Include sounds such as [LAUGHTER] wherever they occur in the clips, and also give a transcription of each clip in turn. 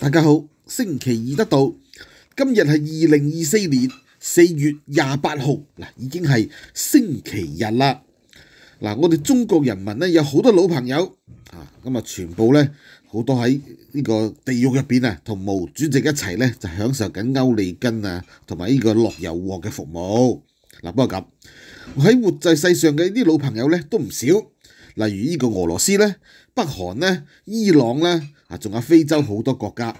大家好，星期二得到，今日系二零二四年四月廿八号，嗱已经系星期日啦。嗱，我哋中国人民咧有好多老朋友啊，咁啊全部咧好多喺呢个地狱入边啊，同毛主席一齐咧就享受紧欧利根啊，同埋呢个落油王嘅服务。嗱，不过咁，我喺活在世上嘅啲老朋友咧都唔少，例如呢个俄罗斯咧、北韩咧、伊朗咧。啊，仲有非洲好多國家，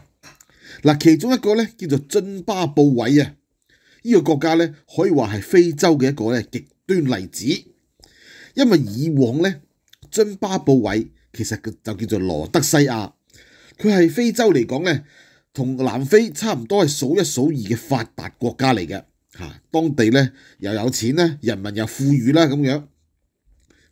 嗱，其中一個咧叫做津巴布韋啊，依個國家咧可以話係非洲嘅一個咧極端例子，因為以往咧津巴布韋其實就叫做羅德西亞，佢係非洲嚟講咧同南非差唔多係數一數二嘅發達國家嚟嘅，嚇，當地咧又有錢咧，人民又富裕啦咁樣。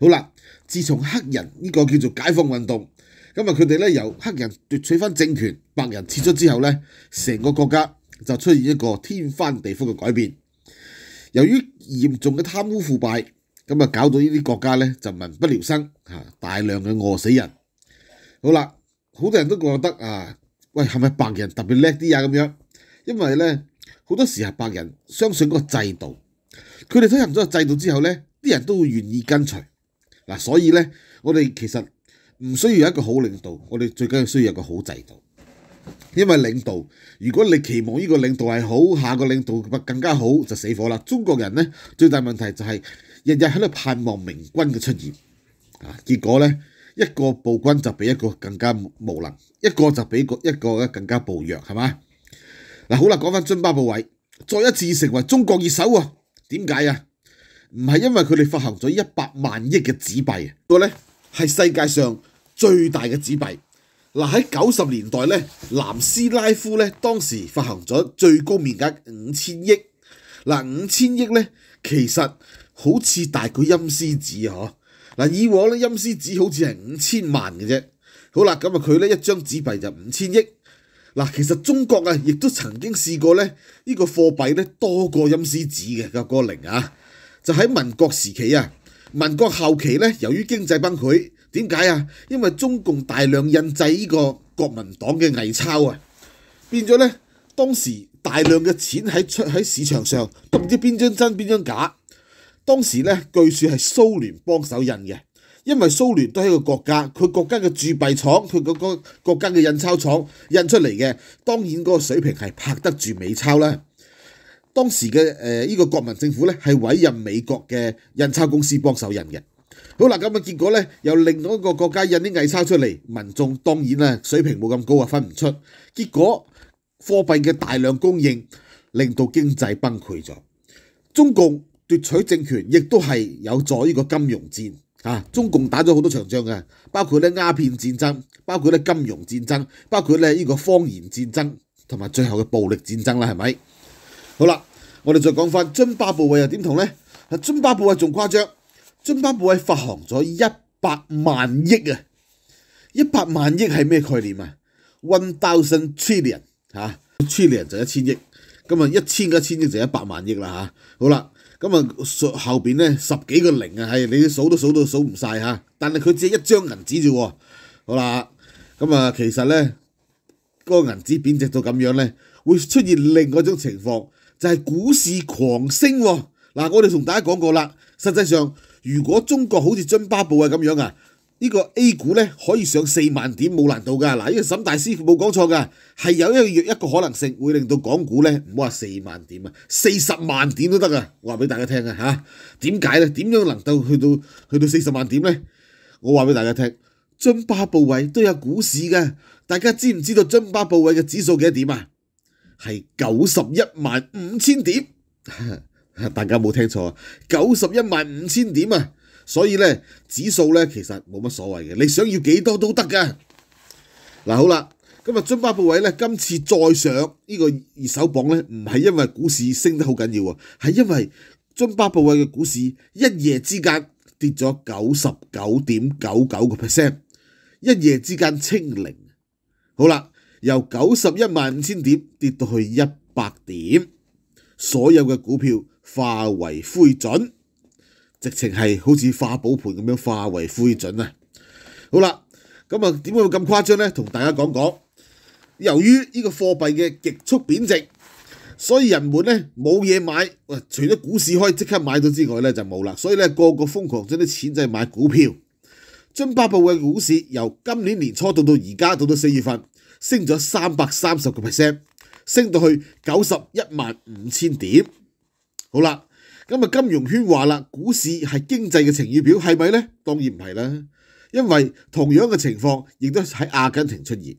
好啦，自從黑人呢個叫做解放運動。咁啊！佢哋咧由黑人夺取翻政权，白人撤出之後咧，成個國家就出現一個天翻地覆嘅改變。由於嚴重嘅貪污腐敗，咁啊搞到呢啲國家咧就民不聊生嚇，大量嘅餓死人。好啦，好多人都覺得啊，喂，係咪白人特別叻啲啊咁樣？因為咧好多時候白人相信嗰個制度，佢哋推行咗個制度之後咧，啲人都願意跟隨嗱，所以咧我哋其實。唔需要一個好領導，我哋最緊要需要有個好制度。因為領導，如果你期望呢個領導係好，下個領導更加好，就死火啦。中國人咧最大問題就係日日喺度盼望明君嘅出現，啊，結果咧一個暴君就比一個更加無能，一個就比個一個更加暴弱，係嘛？嗱，好啦，講翻津巴布韋，再一次成為中國熱手喎？點解啊？唔係因為佢哋發行咗一百萬億嘅紙幣，不過咧係世界上。最大嘅紙幣，嗱喺九十年代咧，南斯拉夫咧當時發行咗最高面額五千億，嗱五千億咧其實好似大過陰絲紙嗬，嗱以往咧陰絲紙好似係五千萬嘅啫，好啦咁啊佢咧一張紙幣就五千億，嗱其實中國啊亦都曾經試過咧呢個貨幣咧多過陰絲紙嘅，個零啊，就喺民國時期啊，民國後期咧由於經濟崩潰。點解啊？因為中共大量印製呢個國民黨嘅偽鈔啊，變咗咧。當時大量嘅錢喺出喺市場上都唔知邊張真邊張假。當時咧據說係蘇聯幫手印嘅，因為蘇聯都係一個國家，佢國家嘅鑄幣廠，佢嗰個國家嘅印鈔廠印出嚟嘅，當然嗰個水平係拍得住美鈔啦。當時嘅誒呢個國民政府咧係委任美國嘅印鈔公司幫手印嘅。好啦，咁啊，结果咧，由另外一个国家印啲伪钞出嚟，民众当然啦水平冇咁高啊，分唔出。结果货币嘅大量供应令到经济崩溃咗。中共夺取政权亦都系有助呢个金融战啊！中共打咗好多场仗嘅，包括咧鸦片战争，包括咧金融战争，包括咧呢个方言战争，同埋最后嘅暴力战争啦，系咪？好啦，我哋再讲翻津巴布韦又点同咧？啊，津巴布韦仲夸张。津巴布韦发行咗一百万亿啊！一百万亿系咩概念啊？One Thousand Trillion 嚇，Trillion 就一千亿，咁啊一千個一千亿就一百万亿啦吓。好啦，咁啊后边咧十几个零啊系你数都数都数唔晒吓。但系佢只系一张银纸啫好啦，咁啊其实咧嗰個銀紙貶值到咁样咧，会出现另外一种情况，就係股市狂升嗱。我哋同大家讲过啦，实际上。如果中国好似津巴布韦咁样啊，呢个 A 股咧可以上四万点冇难度噶，嗱，因为沈大师傅冇讲错噶，系有一個一个可能性会令到港股咧唔好话四万点啊，四十万点都得啊！话俾大家听啊吓。点解咧？点样能够去到去到四十万点咧？我话俾大家听，津巴布韦都有股市嘅，大家知唔知道津巴布韦嘅指数几多点啊？系九十一万五千点。[LAUGHS] 大家冇聽錯啊！九十一萬五千點啊！所以咧，指數咧其實冇乜所謂嘅，你想要幾多都得㗎。嗱好啦，今日津巴布韦咧今次再上呢個二手榜咧，唔係因為股市升得好緊要喎，係因為津巴布韦嘅股市一夜之間跌咗九十九點九九個 percent，一夜之間清零。好啦，由九十一萬五千點跌到去一百點，所有嘅股票。化為灰烬，直情係好似化寶盤咁樣化為灰烬啊！好啦，咁啊點解會咁誇張呢？同大家講講，由於呢個貨幣嘅極速貶值，所以人們呢冇嘢買，除咗股市可以即刻買到之外呢，就冇啦，所以呢，個個瘋狂將啲錢就係買股票。津巴布嘅股市由今年年初到到而家到咗四月份，升咗三百三十個 percent，升到去九十一萬五千點。好啦，今日金融圈话啦，股市系经济嘅晴雨表，系咪呢？当然唔系啦，因为同样嘅情况亦都喺阿根廷出现。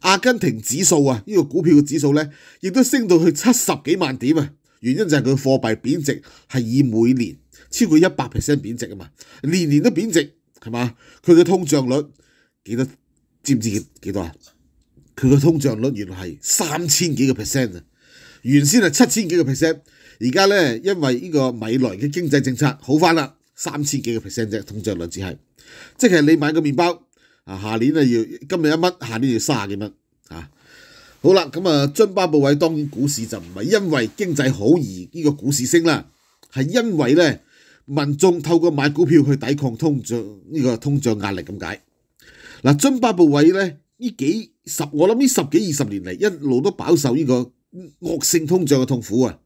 阿根廷指数啊，呢个股票嘅指数咧，亦都升到去七十几万点啊。原因就系佢货币贬值系以每年超过一百 percent 贬值啊嘛，年年都贬值系嘛？佢嘅通胀率几多？知唔知几多啊？佢嘅通胀率原来系三千几个 percent 啊！原先係七千幾個 percent，而家咧因為呢個米來嘅經濟政策好翻啦，三千幾個 percent 啫，通脹率只係即係你買個麵包啊，下年啊要今日一蚊，下年要卅幾蚊啊。好啦，咁啊津巴布韦當然股市就唔係因為經濟好而呢個股市升啦，係因為咧民眾透過買股票去抵抗通脹呢個通脹壓力咁解嗱。津巴布韦咧呢幾十我諗呢十幾二十年嚟一路都飽受呢個。恶性通胀嘅痛苦啊！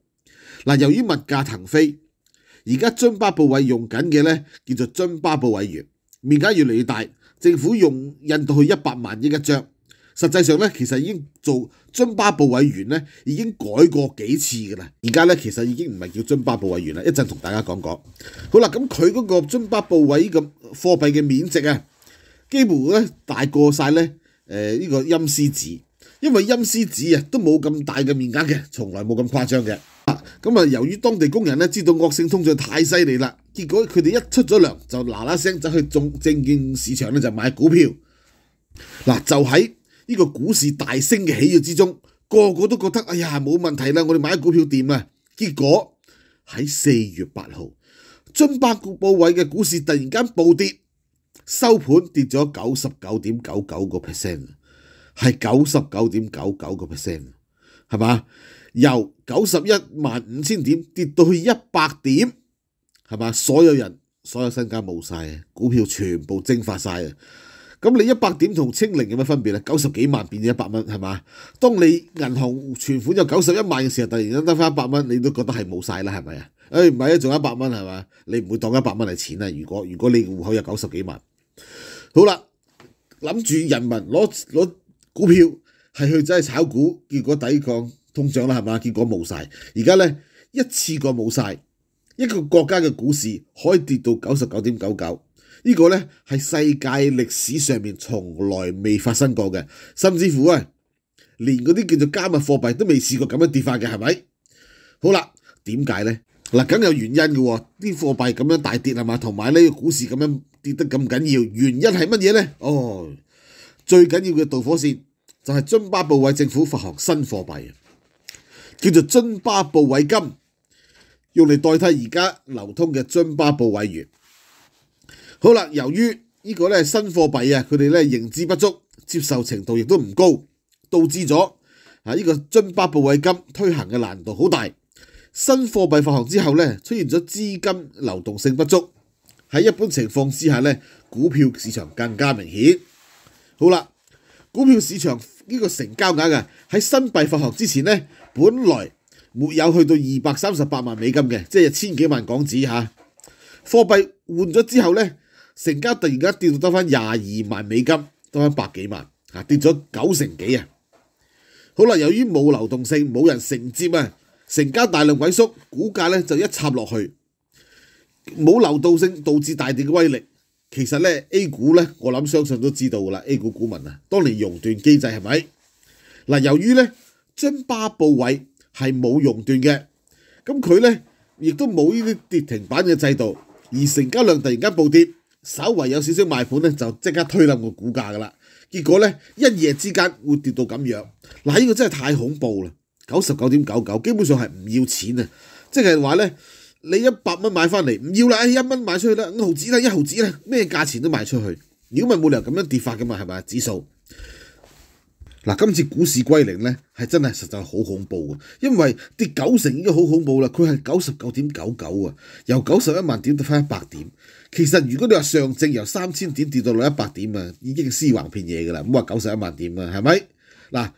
嗱，由于物价腾飞，而家津巴布韦用紧嘅咧叫做津巴布韦元，面额越嚟越大，政府用印到去一百万亿一张。实际上咧，其实已经做津巴布韦元咧已经改过几次噶啦。而家咧其实已经唔系叫津巴布韦元啦。一阵同大家讲讲。好啦，咁佢嗰个津巴布韦咁货币嘅面值啊，几乎咧大过晒咧诶呢个阴狮子。因为阴丝纸啊，都冇咁大嘅面额嘅，从来冇咁夸张嘅。咁啊，由于当地工人咧知道恶性通胀太犀利啦，结果佢哋一出咗粮就嗱嗱声走去中证券市场咧就买股票。嗱，就喺呢个股市大升嘅喜悦之中，个个都觉得哎呀冇问题啦，我哋买股票掂啊。结果喺四月八号，津巴布韦嘅股市突然间暴跌，收盘跌咗九十九点九九个 percent。系九十九點九九個 percent，係嘛？由九十一萬五千點跌到去一百點，係嘛？所有人所有身家冇曬，股票全部蒸發曬。咁你一百點同清零有乜分別咧？九十幾萬變咗一百蚊，係嘛？當你銀行存款有九十一萬嘅時候，突然間得翻百蚊，你都覺得係冇曬啦，係咪啊？誒唔係啊，仲有一百蚊係嘛？你唔會當一百蚊係錢啊？如果如果你户口有九十幾萬，好啦，諗住人民攞攞。股票系去真系炒股，结果抵抗通胀啦，系嘛？结果冇晒，而家咧一次过冇晒一个国家嘅股市，可以跌到九十九点九九，呢个咧係世界历史上面从来未发生过嘅，甚至乎啊，连嗰啲叫做加密货币都未试过咁样跌法嘅，系咪？好啦，点解咧？嗱，梗有原因嘅，啲货币咁样大跌系嘛，同埋呢个股市咁样跌得咁紧要，原因系乜嘢咧？哦。最緊要嘅導火線就係津巴布韋政府發行新貨幣，叫做津巴布韋金，用嚟代替而家流通嘅津巴布韋元。好啦，由於呢個咧新貨幣啊，佢哋咧認知不足，接受程度亦都唔高，導致咗啊呢個津巴布韋金推行嘅難度好大。新貨幣發行之後咧，出現咗資金流動性不足。喺一般情況之下咧，股票市場更加明顯。好啦，股票市場呢個成交額啊，喺新幣發行之前咧，本來沒有去到二百三十八萬美金嘅，即係千幾萬港紙嚇。貨幣換咗之後咧，成交突然間跌到得翻廿二萬美金，得翻百幾萬啊，跌咗九成幾啊！好啦，由於冇流動性，冇人承接啊，成交大量萎縮，股價咧就一插落去，冇流動性導致大跌嘅威力。其實咧 A 股咧，我諗相信都知道㗎啦。A 股股民啊，當年熔斷機制係咪？嗱，由於咧津巴布韋係冇熔斷嘅，咁佢咧亦都冇呢啲跌停板嘅制度，而成交量突然間暴跌，稍為有少少賣盤咧，就即刻推冧個股價㗎啦。結果咧，一夜之間會跌到咁樣，嗱呢個真係太恐怖啦！九十九點九九，基本上係唔要錢啊，即係話咧。你一百蚊買翻嚟唔要啦，一蚊買出去啦，五毫子啦，一毫子啦，咩價錢都卖出去，如果咪冇理由咁樣跌法噶嘛，係咪啊指數？嗱今次股市歸零呢，係真係實在好恐怖啊！因為跌九成已經好恐怖啦，佢係九十九點九九啊，由九十一萬點跌翻一百點。其實如果你話上證由三千點跌到落一百點啊，已經絲橫遍嘢㗎啦，唔話九十一萬點啊，係咪？嗱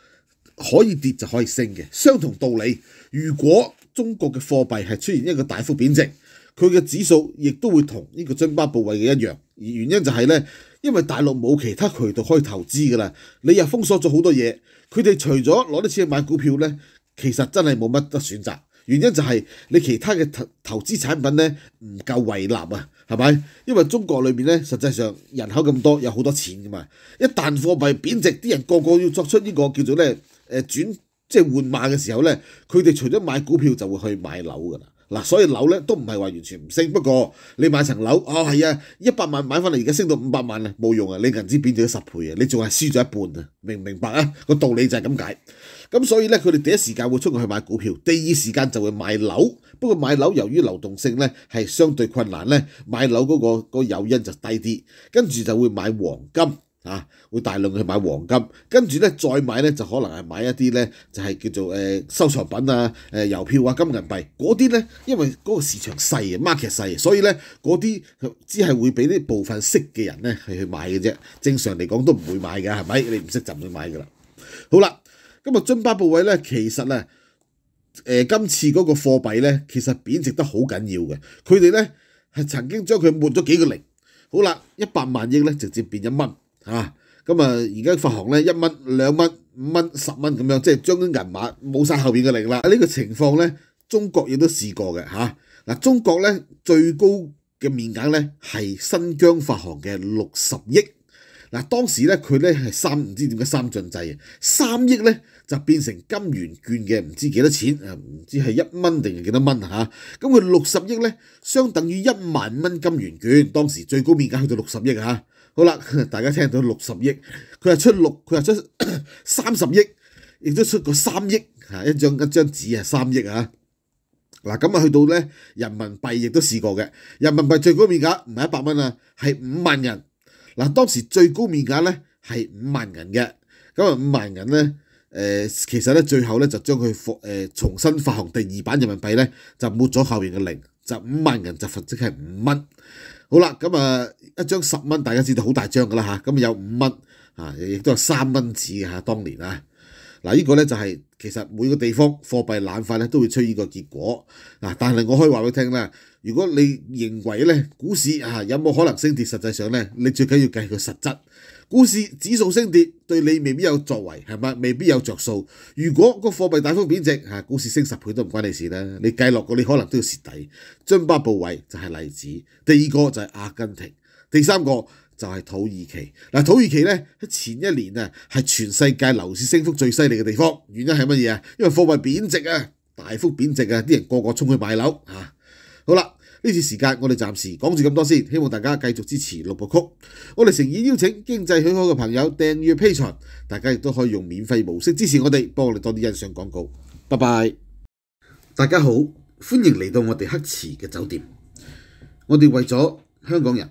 可以跌就可以升嘅，相同道理，如果中國嘅貨幣係出現一個大幅貶值，佢嘅指數亦都會同呢個津巴布韋嘅一樣，而原因就係呢，因為大陸冇其他渠道可以投資㗎啦，你又封鎖咗好多嘢，佢哋除咗攞啲錢去買股票呢，其實真係冇乜得選擇。原因就係你其他嘅投投資產品呢唔夠遺留啊，係咪？因為中國裏面呢，實際上人口咁多，有好多錢㗎嘛，一旦貨幣貶值，啲人個個要作出呢個叫做呢轉。即係換馬嘅時候咧，佢哋除咗買股票就會去買樓㗎啦。嗱，所以樓咧都唔係話完全唔升，不過你買層樓，哦係啊，一百萬買翻嚟，而家升到五百萬啊，冇用啊，你銀紙變咗十倍啊，你仲係輸咗一半啊，明唔明白啊？個道理就係咁解。咁所以咧，佢哋第一時間會出去買股票，第二時間就會買樓。不過買樓由於流動性咧係相對困難咧，買樓嗰個個誘因就低啲，跟住就會買黃金。啊！會大量去買黃金，跟住咧再買咧就可能係買一啲咧就係叫做誒收藏品啊、誒郵票啊、金銀幣嗰啲咧，因為嗰個市場細啊，market 細，所以咧嗰啲只係會俾啲部分識嘅人咧係去買嘅啫。正常嚟講都唔會買嘅，係咪？你唔識就唔會買㗎啦。好啦，今日津巴布韋咧，其實咧誒今次嗰個貨幣咧其實貶值得好緊要嘅。佢哋咧係曾經將佢換咗幾個零，好啦，一百萬億咧直接變一蚊。嚇！咁啊，而家發行咧一蚊、兩蚊、五蚊、十蚊咁樣，即係將啲銀碼冇曬後面嘅力啦。呢個情況咧，中國亦都試過嘅嚇。嗱，中國咧最高嘅面額咧係新疆發行嘅六十億。嗱，當時咧佢咧係三唔知點解三進制啊，三億咧就變成金元券嘅唔知幾多錢啊，唔知係一蚊定係幾多蚊啊嚇。咁佢六十億咧相等於一萬蚊金元券，當時最高面價去到六十億啊。好啦，[LAUGHS] 大家聽到六十億，佢話出六，佢話出 [COUGHS] 三十億，亦都出過三億嚇，一張一張紙啊三億啊。嗱咁啊去到咧人民幣亦都試過嘅，人民幣最高面額唔係一百蚊啊，係五萬人。嗱當時最高面額咧係五萬人嘅，咁啊五萬人咧誒，其實咧最後咧就將佢復誒重新發行第二版人民幣咧，就抹咗後面嘅零，就五萬人就即係五蚊。好啦，咁啊，一張十蚊，大家知道好大張噶啦嚇，咁啊有五蚊，啊亦都有三蚊紙嚇，當年啊，嗱呢個咧就係。其实每个地方貨幣冷化咧都會出現個結果，嗱，但係我可以話你聽啦，如果你認為咧股市啊有冇可能升跌，實際上咧你最緊要計個實質，股市指數升跌對你未必有作為，係咪？未必有着數。如果個貨幣大幅貶值股市升十倍都唔關你事啦，你計落個你可能都要蝕底。津巴布韋就係例子，第二個就係阿根廷，第三個。就係土耳其嗱，土耳其呢，喺前一年啊，係全世界樓市升幅最犀利嘅地方。原因係乜嘢啊？因為貨幣貶值啊，大幅貶值啊，啲人個個衝去買樓嚇。好啦，呢次時間我哋暫時講住咁多先，希望大家繼續支持六部曲。我哋誠意邀請經濟許可嘅朋友訂月批存，大家亦都可以用免費模式支持我哋，幫我哋多啲欣賞廣告。拜拜！大家好，歡迎嚟到我哋黑池嘅酒店。我哋為咗香港人。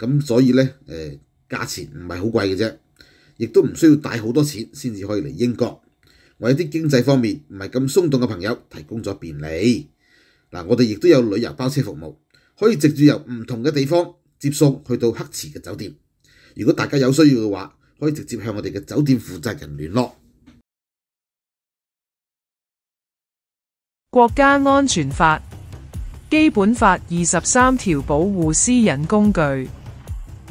咁所以咧，誒價錢唔係好貴嘅啫，亦都唔需要帶好多錢先至可以嚟英國。為有啲經濟方面唔係咁松動嘅朋友提供咗便利。嗱，我哋亦都有旅遊包車服務，可以直接由唔同嘅地方接送去到黑池嘅酒店。如果大家有需要嘅話，可以直接向我哋嘅酒店負責人聯絡。國家安全法基本法二十三條保護私隱工具。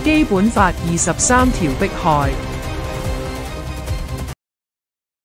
《基本法》二十三条迫害。